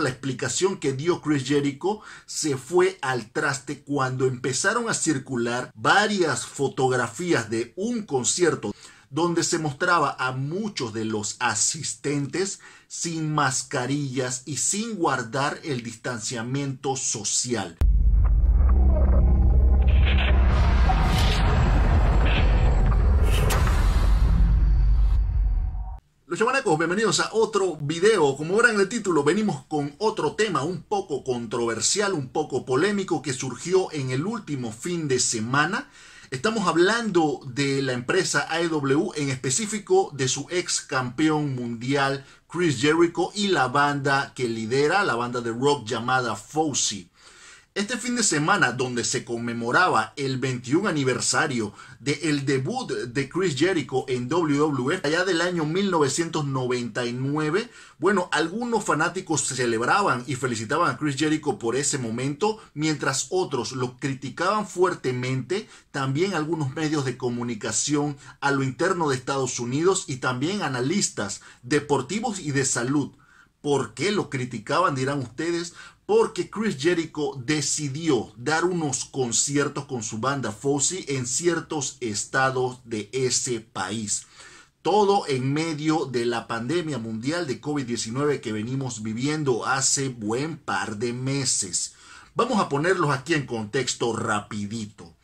la explicación que dio Chris Jericho se fue al traste cuando empezaron a circular varias fotografías de un concierto donde se mostraba a muchos de los asistentes sin mascarillas y sin guardar el distanciamiento social. Los chamanacos, bienvenidos a otro video. Como verán en el título, venimos con otro tema un poco controversial, un poco polémico que surgió en el último fin de semana. Estamos hablando de la empresa AEW, en específico de su ex campeón mundial Chris Jericho y la banda que lidera, la banda de rock llamada Fousey. Este fin de semana, donde se conmemoraba el 21 aniversario del debut de Chris Jericho en WWE allá del año 1999, bueno, algunos fanáticos celebraban y felicitaban a Chris Jericho por ese momento, mientras otros lo criticaban fuertemente, también algunos medios de comunicación a lo interno de Estados Unidos y también analistas deportivos y de salud. ¿Por qué lo criticaban? Dirán ustedes, porque Chris Jericho decidió dar unos conciertos con su banda Fozzy en ciertos estados de ese país. Todo en medio de la pandemia mundial de COVID-19 que venimos viviendo hace buen par de meses. Vamos a ponerlos aquí en contexto rapidito.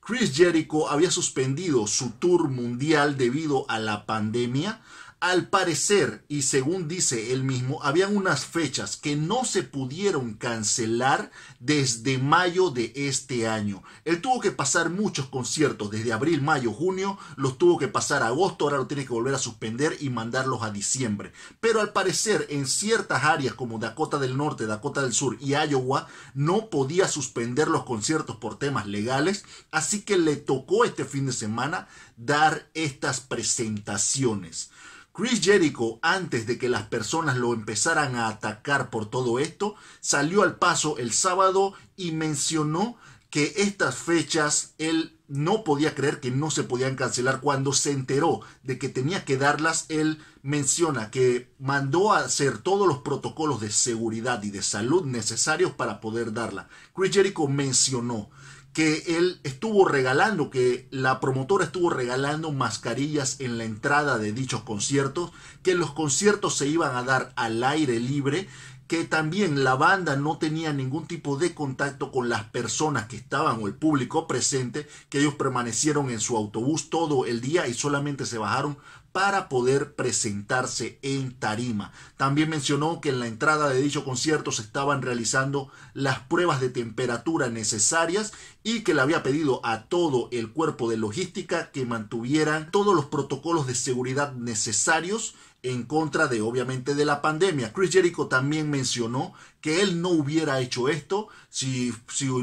Chris Jericho había suspendido su tour mundial debido a la pandemia, al parecer, y según dice él mismo, habían unas fechas que no se pudieron cancelar desde mayo de este año. Él tuvo que pasar muchos conciertos desde abril, mayo, junio, los tuvo que pasar a agosto, ahora lo tiene que volver a suspender y mandarlos a diciembre. Pero al parecer, en ciertas áreas como Dakota del Norte, Dakota del Sur y Iowa, no podía suspender los conciertos por temas legales, así que le tocó este fin de semana dar estas presentaciones. Chris Jericho, antes de que las personas lo empezaran a atacar por todo esto, salió al paso el sábado y mencionó que estas fechas él no podía creer que no se podían cancelar. Cuando se enteró de que tenía que darlas, él menciona que mandó a hacer todos los protocolos de seguridad y de salud necesarios para poder darla. Chris Jericho mencionó que él estuvo regalando, que la promotora estuvo regalando mascarillas en la entrada de dichos conciertos, que los conciertos se iban a dar al aire libre, que también la banda no tenía ningún tipo de contacto con las personas que estaban o el público presente, que ellos permanecieron en su autobús todo el día y solamente se bajaron para poder presentarse en tarima. También mencionó que en la entrada de dicho concierto se estaban realizando las pruebas de temperatura necesarias y que le había pedido a todo el cuerpo de logística que mantuvieran todos los protocolos de seguridad necesarios en contra de obviamente de la pandemia. Chris Jericho también mencionó que él no hubiera hecho esto si,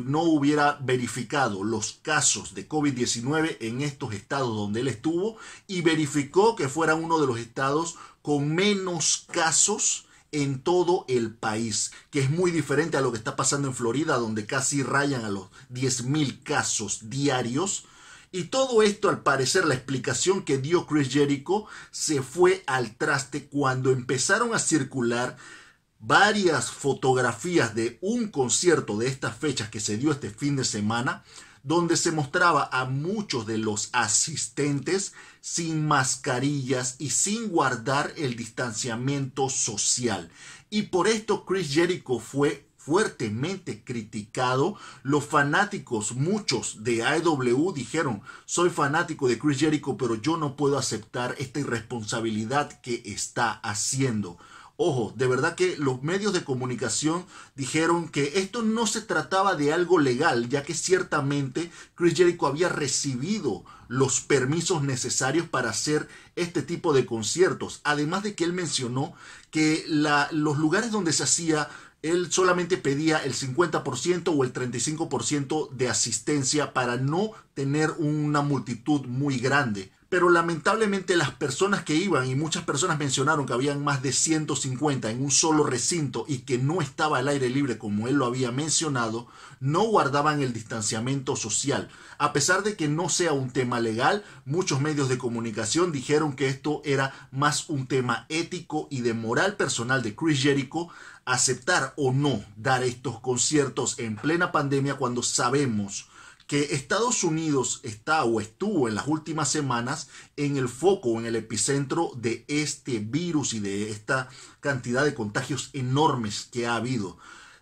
no hubiera verificado los casos de COVID-19 en estos estados donde él estuvo y verificó que fuera uno de los estados con menos casos en todo el país, que es muy diferente a lo que está pasando en Florida, donde casi rayan a los 10.000 casos diarios y todo esto, al parecer, la explicación que dio Chris Jericho se fue al traste cuando empezaron a circular varias fotografías de un concierto de estas fechas que se dio este fin de semana, donde se mostraba a muchos de los asistentes sin mascarillas y sin guardar el distanciamiento social. Y por esto Chris Jericho fue fuertemente criticado. Los fanáticos, muchos de AEW dijeron, soy fanático de Chris Jericho, pero yo no puedo aceptar esta irresponsabilidad que está haciendo. Ojo, de verdad que los medios de comunicación dijeron que esto no se trataba de algo legal, ya que ciertamente Chris Jericho había recibido los permisos necesarios para hacer este tipo de conciertos. Además de que él mencionó que los lugares donde se hacía él solamente pedía el 50% o el 35% de asistencia para no tener una multitud muy grande pero lamentablemente las personas que iban, y muchas personas mencionaron que habían más de 150 en un solo recinto y que no estaba al aire libre como él lo había mencionado, no guardaban el distanciamiento social. A pesar de que no sea un tema legal, muchos medios de comunicación dijeron que esto era más un tema ético y de moral personal de Chris Jericho aceptar o no dar estos conciertos en plena pandemia cuando sabemos que Estados Unidos está o estuvo en las últimas semanas en el foco, en el epicentro de este virus y de esta cantidad de contagios enormes que ha habido.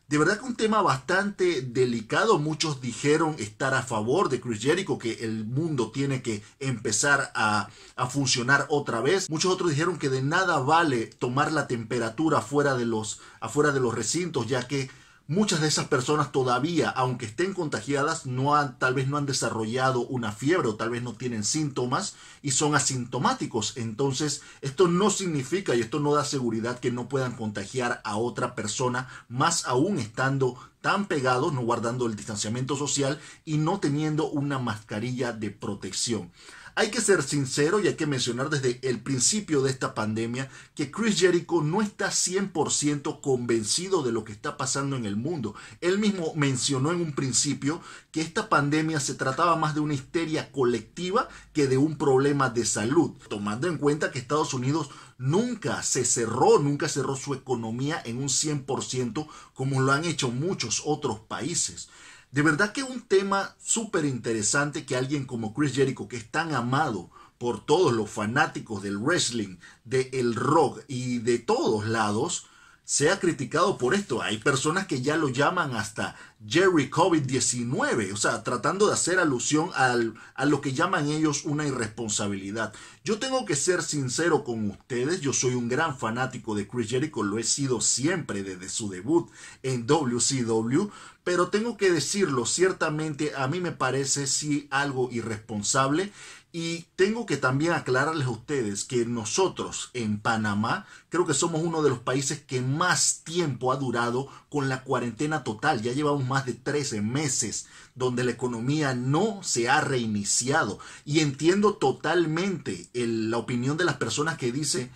De verdad que un tema bastante delicado. Muchos dijeron estar a favor de Chris Jericho, que el mundo tiene que empezar a, funcionar otra vez. Muchos otros dijeron que de nada vale tomar la temperatura afuera de los, afuera de los recintos, ya que Muchas de esas personas todavía, aunque estén contagiadas, no han, tal vez no han desarrollado una fiebre o tal vez no tienen síntomas y son asintomáticos. Entonces, esto no significa y esto no da seguridad que no puedan contagiar a otra persona, más aún estando tan pegados, no guardando el distanciamiento social y no teniendo una mascarilla de protección. Hay que ser sincero y hay que mencionar desde el principio de esta pandemia que Chris Jericho no está 100% convencido de lo que está pasando en el mundo. Él mismo mencionó en un principio que esta pandemia se trataba más de una histeria colectiva que de un problema de salud, tomando en cuenta que Estados Unidos nunca se cerró, nunca cerró su economía en un 100% como lo han hecho muchos otros países. De verdad que un tema súper interesante que alguien como Chris Jericho, que es tan amado por todos los fanáticos del wrestling, del el rock y de todos lados, se ha criticado por esto. Hay personas que ya lo llaman hasta Jerry COVID-19, o sea, tratando de hacer alusión a lo que llaman ellos una irresponsabilidad. Yo tengo que ser sincero con ustedes, yo soy un gran fanático de Chris Jericho, lo he sido siempre desde su debut en WCW, pero tengo que decirlo, ciertamente a mí me parece sí algo irresponsable y tengo que también aclararles a ustedes que nosotros en Panamá creo que somos uno de los países que más tiempo ha durado con la cuarentena total. Ya llevamos más de 13 meses donde la economía no se ha reiniciado. Y entiendo totalmente la opinión de las personas que dicen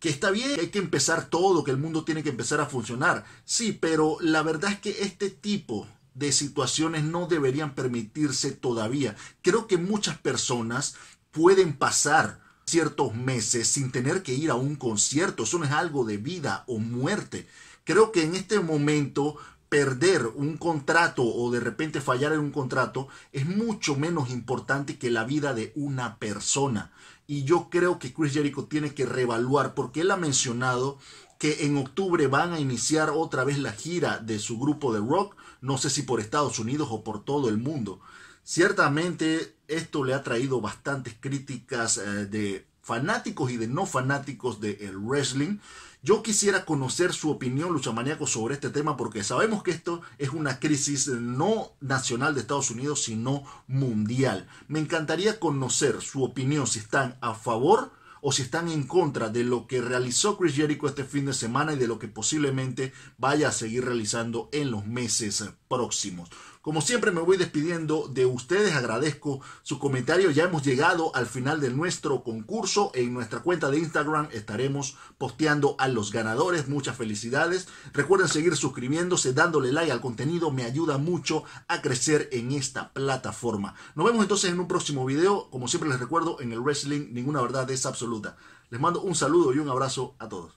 que está bien, hay que empezar todo, que el mundo tiene que empezar a funcionar. Sí, pero la verdad es que este tipo de situaciones no deberían permitirse todavía. Creo que muchas personas pueden pasar ciertos meses sin tener que ir a un concierto. Eso no es algo de vida o muerte. Creo que en este momento perder un contrato o de repente fallar en un contrato es mucho menos importante que la vida de una persona. Y yo creo que Chris Jericho tiene que reevaluar porque él ha mencionado que en octubre van a iniciar otra vez la gira de su grupo de rock no sé si por Estados Unidos o por todo el mundo. Ciertamente esto le ha traído bastantes críticas eh, de fanáticos y de no fanáticos del el wrestling. Yo quisiera conocer su opinión, luchamaniaco, sobre este tema porque sabemos que esto es una crisis eh, no nacional de Estados Unidos, sino mundial. Me encantaría conocer su opinión, si están a favor o si están en contra de lo que realizó Chris Jericho este fin de semana y de lo que posiblemente vaya a seguir realizando en los meses próximos. Como siempre me voy despidiendo de ustedes, agradezco su comentario. Ya hemos llegado al final de nuestro concurso. En nuestra cuenta de Instagram estaremos posteando a los ganadores. Muchas felicidades. Recuerden seguir suscribiéndose, dándole like al contenido. Me ayuda mucho a crecer en esta plataforma. Nos vemos entonces en un próximo video. Como siempre les recuerdo, en el wrestling ninguna verdad es absoluta. Les mando un saludo y un abrazo a todos.